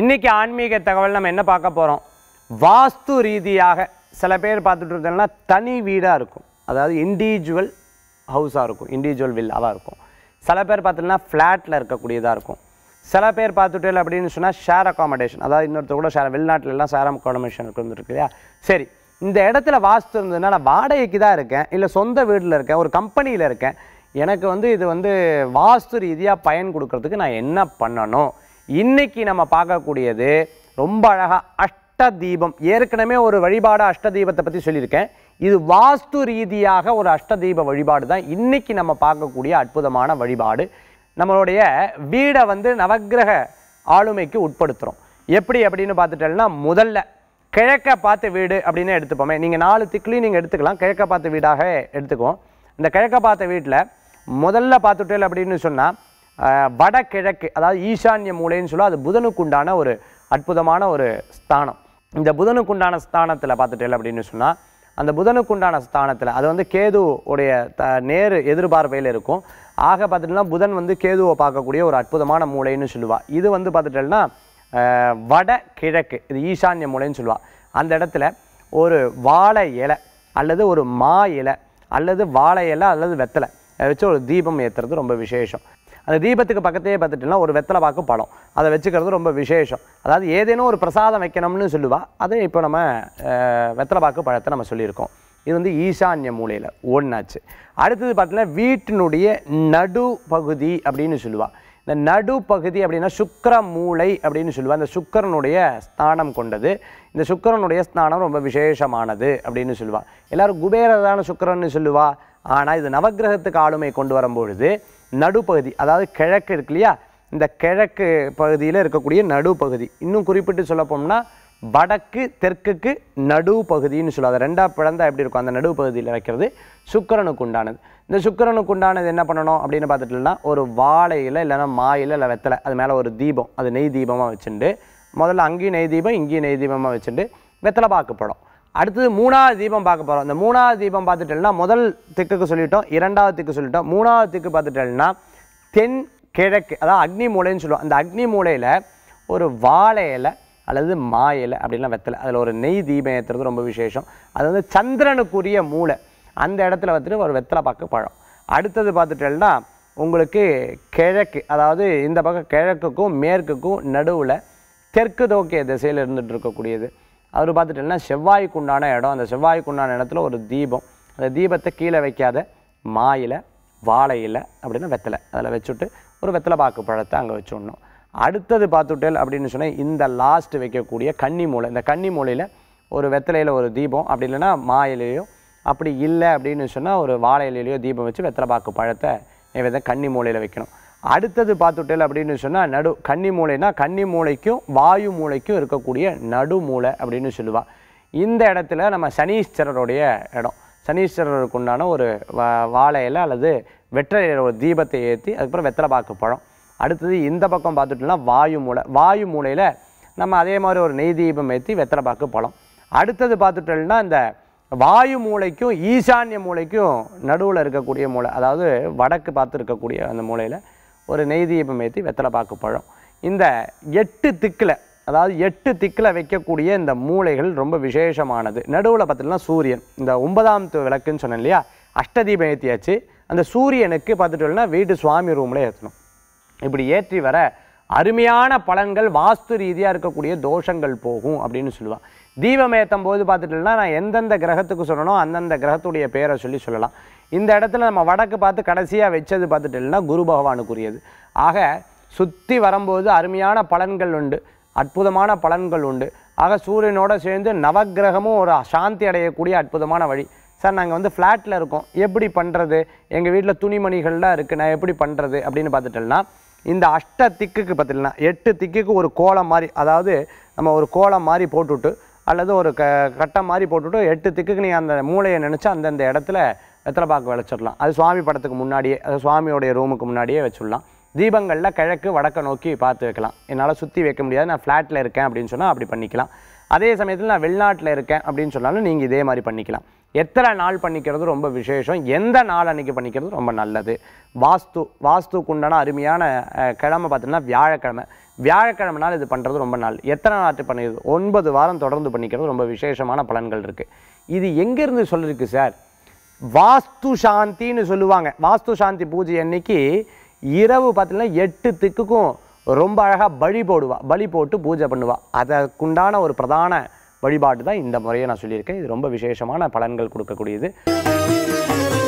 இன்றைக்கி ஆன்மீக தகவல் நம்ம என்ன பார்க்க போகிறோம் வாஸ்து ரீதியாக சில பேர் பார்த்துட்டு இருந்தோம்னா தனி வீடாக இருக்கும் அதாவது இண்டிவிஜுவல் ஹவுஸாக இருக்கும் இண்டிவிஜுவல் வில்லாவாக இருக்கும் சில பேர் பார்த்துட்டுனா ஃப்ளாட்டில் இருக்கக்கூடியதாக இருக்கும் சில பேர் பார்த்துட்டு அப்படின்னு சொன்னால் ஷேர் அக்காமடேஷன் அதாவது இன்னொருத்தர் கூட ஷேர் வெளிநாட்டிலலாம் ஷேர் அக்காமடேஷன் இருக்குன்னு இல்லையா சரி இந்த இடத்துல வாஸ்து இருந்ததுனால நான் வாடகைக்கு தான் இருக்கேன் இல்லை சொந்த வீட்டில் இருக்கேன் ஒரு கம்பெனியில் இருக்கேன் எனக்கு வந்து இது வந்து வாஸ்து ரீதியாக பயன் கொடுக்கறதுக்கு நான் என்ன பண்ணணும் இன்னைக்கு நம்ம பார்க்கக்கூடியது ரொம்ப அழகாக அஷ்ட தீபம் ஏற்கனவே ஒரு வழிபாடு அஷ்ட தீபத்தை பற்றி சொல்லியிருக்கேன் இது வாஸ்து ரீதியாக ஒரு அஷ்ட தீப வழிபாடு தான் இன்னைக்கு நம்ம பார்க்கக்கூடிய அற்புதமான வழிபாடு நம்மளுடைய வீடை வந்து நவகிரக ஆளுமைக்கு உட்படுத்துகிறோம் எப்படி அப்படின்னு பார்த்துட்டோம்னா முதல்ல கிழக்க பார்த்து வீடு அப்படின்னு எடுத்துப்போமே நீங்கள் நாலு திக்லையும் நீங்கள் எடுத்துக்கலாம் கிழக்க பார்த்து வீடாக எடுத்துக்குவோம் இந்த கிழக்க பார்த்த வீட்டில் முதல்ல பார்த்துட்டேன் அப்படின்னு சொன்னால் வடகிழக்கு அதாவது ஈசான்ய மூலைன்னு சொல்ல அது புதனுக்குண்டான ஒரு அற்புதமான ஒரு ஸ்தானம் இந்த புதனுக்குண்டான ஸ்தானத்தில் பார்த்துட்டேன் அப்படின்னு சொன்னால் அந்த புதனுக்குண்டான ஸ்தானத்தில் அது வந்து கேது உடைய த நேர் எதிர்பார்வையில் இருக்கும் ஆக பார்த்துட்டோம்னா புதன் வந்து கேதுவை பார்க்கக்கூடிய ஒரு அற்புதமான மூளைன்னு சொல்லுவாள் இது வந்து பார்த்துட்டோம்னா வட கிழக்கு இது ஈசான்ய மூளைன்னு சொல்லுவாள் அந்த இடத்துல ஒரு வாழை இலை அல்லது ஒரு மா இலை அல்லது வாழை இலை அல்லது வெத்தலை வச்சு ஒரு தீபம் ஏற்றுறது ரொம்ப விசேஷம் அந்த தீபத்துக்கு பக்கத்தையே பார்த்துட்டுனா ஒரு வெத்தலை பாக்கு பழம் அதை வச்சுக்கிறது ரொம்ப விசேஷம் அதாவது ஏதேனும் ஒரு பிரசாதம் வைக்கணும்னு சொல்லுவா அதே இப்போ நம்ம வெத்தலை பாக்கு பழத்தை நம்ம சொல்லியிருக்கோம் இது வந்து ஈசான்ய மூலையில் ஒன்றாச்சு அடுத்தது பார்த்தீங்கன்னா வீட்டினுடைய நடு பகுதி அப்படின்னு சொல்லுவாள் இந்த நடுப்பகுதி அப்படின்னா சுக்கர மூளை அப்படின்னு சொல்லுவாள் இந்த சுக்கரனுடைய ஸ்தானம் கொண்டது இந்த சுக்கரனுடைய ஸ்தானம் ரொம்ப விசேஷமானது அப்படின்னு சொல்லுவாள் எல்லோரும் குபேரதான சுக்கரன்னு சொல்லுவா ஆனால் இது நவகிரகத்துக்கு ஆளுமை கொண்டு வரும்பொழுது நடுப்பகுதி அதாவது கிழக்கு இருக்கு இல்லையா இந்த கிழக்கு பகுதியில் இருக்கக்கூடிய நடுப்பகுதி இன்னும் குறிப்பிட்டு சொல்லப்போம்னா வடக்கு தெற்குக்கு நடுப்பகுதின்னு சொல்லுவாங்க ரெண்டாம் பிழந்தா எப்படி இருக்கும் அந்த நடுப்பகுதியில் வைக்கிறது சுக்கரனுக்கு உண்டானது இந்த சுக்கரனுக்கு உண்டானது என்ன பண்ணணும் அப்படின்னு பார்த்துட்டோம்னா ஒரு வாழையில் இல்லைன்னா மாயில் இல்லை வெத்தலை அது மேலே ஒரு தீபம் அது நெய் தீபமாக வச்சுட்டு முதல்ல அங்கேயும் நெய் தீபம் இங்கேயும் நெய் தீபமாக வச்சுட்டு வெத்தலை பாக்கு படம் அடுத்தது மூணாவது தீபம் பார்க்க போகிறோம் இந்த மூணாவது தீபம் பார்த்துட்டோம்னா முதல் திக்குக்கு சொல்லிட்டோம் இரண்டாவது திக்கு சொல்லிட்டோம் மூணாவது திக்கு பார்த்துட்டோம்னா தென் கிழக்கு அதாவது அக்னி மூலைன்னு சொல்லுவோம் அந்த அக்னி மூலையில் ஒரு வாழை அல்லது மா அப்படின்லாம் வெத்தலை அதில் ஒரு நெய் தீபம் ஏற்றுறது ரொம்ப விசேஷம் அது வந்து சந்திரனுக்குரிய மூளை அந்த இடத்துல வந்துட்டு ஒரு வெத்தலை பார்க்க பழம் அடுத்தது பார்த்துட்டோம்னா உங்களுக்கு கிழக்கு அதாவது இந்த பக்கம் கிழக்குக்கும் மேற்குக்கும் நடுவில் தெற்கு தோக்கிய திசையில் இருந்துகிட்டு இருக்கக்கூடியது அவர் பார்த்துட்டேன்னா செவ்வாய்க்குண்டான இடம் அந்த செவ்வாய்க்குண்டான இடத்துல ஒரு தீபம் அந்த தீபத்தை கீழே வைக்காத மாயில் வாழையில் அப்படின்னா வெத்தலை அதில் வச்சுட்டு ஒரு வெத்தலை பாக்கு பழத்தை அங்கே வச்சுடணும் அடுத்தது பார்த்துட்டேல் அப்படின்னு சொன்னால் இந்த லாஸ்ட்டு வைக்கக்கூடிய கன்னி மூளை இந்த கன்னி மூலையில் ஒரு வெத்தலையில் ஒரு தீபம் அப்படி இல்லைன்னா மாயிலையோ அப்படி இல்லை அப்படின்னு சொன்னால் ஒரு வாழை இலையிலையோ தீபம் வச்சு வெத்தலை பாக்கு பழத்தை நைவேதம் கன்னி மூலையில் வைக்கணும் அடுத்தது பார்த்துட்டேல் அப்படின்னு சொன்னால் நடு கன்னி மூளைனா கன்னி மூளைக்கும் வாயு மூளைக்கும் இருக்கக்கூடிய நடு மூளை அப்படின்னு சொல்லுவாள் இந்த இடத்துல நம்ம சனீஸ்வரருடைய இடம் சனீஸ்வரருக்கு உண்டான ஒரு வாழையில் அல்லது வெற்றிலையில் ஒரு தீபத்தை ஏற்றி அதுக்கப்புறம் வெத்தலைப்பாக்கு பழம் அடுத்தது இந்த பக்கம் பார்த்துட்டோம்னா வாயு மூளை வாயு மூளையில் நம்ம அதே மாதிரி ஒரு நெய் தீபம் ஏற்றி வெத்தலைப்பாக்கு பழம் அடுத்தது பார்த்துட்டோம்னா இந்த வாயு மூளைக்கும் ஈசான்ய மூளைக்கும் நடுவில் இருக்கக்கூடிய மூளை அதாவது வடக்கு பார்த்து இருக்கக்கூடிய அந்த மூளையில் ஒரு நெய் தீபம் ஏற்றி வெத்தலை பாக்கு பழம் இந்த எட்டு திக்கில் அதாவது எட்டு திக்கில் வைக்கக்கூடிய இந்த மூளைகள் ரொம்ப விசேஷமானது நடுவில் பார்த்திங்கன்னா சூரியன் இந்த ஒன்பதாம் விளக்குன்னு சொன்னேன் இல்லையா அஷ்டதீபம் ஏற்றியாச்சு அந்த சூரியனுக்கு பார்த்துட்டோம்னா வீட்டு சுவாமி ரூமில் ஏற்றணும் இப்படி ஏற்றி வர அருமையான பலன்கள் வாஸ்து ரீதியாக இருக்கக்கூடிய தோஷங்கள் போகும் அப்படின்னு சொல்லுவாள் தீபம் போது பார்த்துட்டோம்னா நான் எந்தெந்த கிரகத்துக்கு சொல்லணும் அந்தந்த கிரகத்துடைய பேரை சொல்லி சொல்லலாம் இந்த இடத்துல நம்ம வடக்கு பார்த்து கடைசியாக வச்சது பார்த்துட்டோம்னா குரு பகவானுக்குரியது ஆக சுற்றி வரும்போது அருமையான பலன்கள் உண்டு அற்புதமான பலன்கள் உண்டு ஆக சூரியனோடு சேர்ந்து நவகிரகமும் ஒரு சாந்தி அடையக்கூடிய அற்புதமான வழி சார் நாங்கள் வந்து ஃப்ளாட்டில் இருக்கோம் எப்படி பண்ணுறது எங்கள் வீட்டில் துணிமணிகள்லாம் இருக்குது நான் எப்படி பண்ணுறது அப்படின்னு பார்த்துட்டோம்னா இந்த அஷ்ட திக்குக்கு பார்த்துட்டோம்னா எட்டு திக்குக்கு ஒரு கோலம் மாதிரி அதாவது நம்ம ஒரு கோலம் மாதிரி போட்டுவிட்டு அல்லது ஒரு க கட்டம் மாதிரி போட்டுவிட்டு எட்டு திக்குக்கு நீ அந்த மூளையை நினச்சி அந்தந்த இடத்துல வெத்தலை பாக்கு விளைச்சிடலாம் அது சுவாமி படத்துக்கு முன்னாடியே அது சுவாமியோடைய ரூமுக்கு முன்னாடியே வச்சுடலாம் தீபங்களில் கிழக்கு வடக்க நோக்கி பார்த்து வைக்கலாம் என்னால் சுற்றி வைக்க முடியாது நான் ஃப்ளாட்டில் இருக்கேன் அப்படின்னு சொன்னால் அப்படி பண்ணிக்கலாம் அதே சமயத்தில் நான் வெளிநாட்டில் இருக்கேன் அப்படின்னு சொன்னாலும் நீங்கள் இதே மாதிரி பண்ணிக்கலாம் எத்தனை நாள் பண்ணிக்கிறது ரொம்ப விசேஷம் எந்த நாள் அன்றைக்கி பண்ணிக்கிறது ரொம்ப நல்லது வாஸ்து வாஸ்துக்குண்டான அருமையான கிழமை பார்த்தீங்கன்னா வியாழக்கிழமை வியாழக்கிழமை நாள் இது பண்ணுறது ரொம்ப நாள் எத்தனை நாட்டு பண்ணிக்கிறது ஒன்பது வாரம் தொடர்ந்து பண்ணிக்கிறது ரொம்ப விசேஷமான பலன்கள் இருக்குது இது எங்கேருந்து சொல்லியிருக்கு சார் வாஸ்து சாந்தின்னு சொல்லுவாங்க வாஸ்து சாந்தி பூஜை அன்னைக்கு இரவு பார்த்தீங்கன்னா எட்டு திக்குக்கும் ரொம்ப அழகாக பலி போடுவா பலி போட்டு பூஜை பண்ணுவாள் அதற்குண்டான ஒரு பிரதான வழிபாடு தான் இந்த முறையை நான் சொல்லியிருக்கேன் இது ரொம்ப விசேஷமான பலன்கள் கொடுக்கக்கூடியது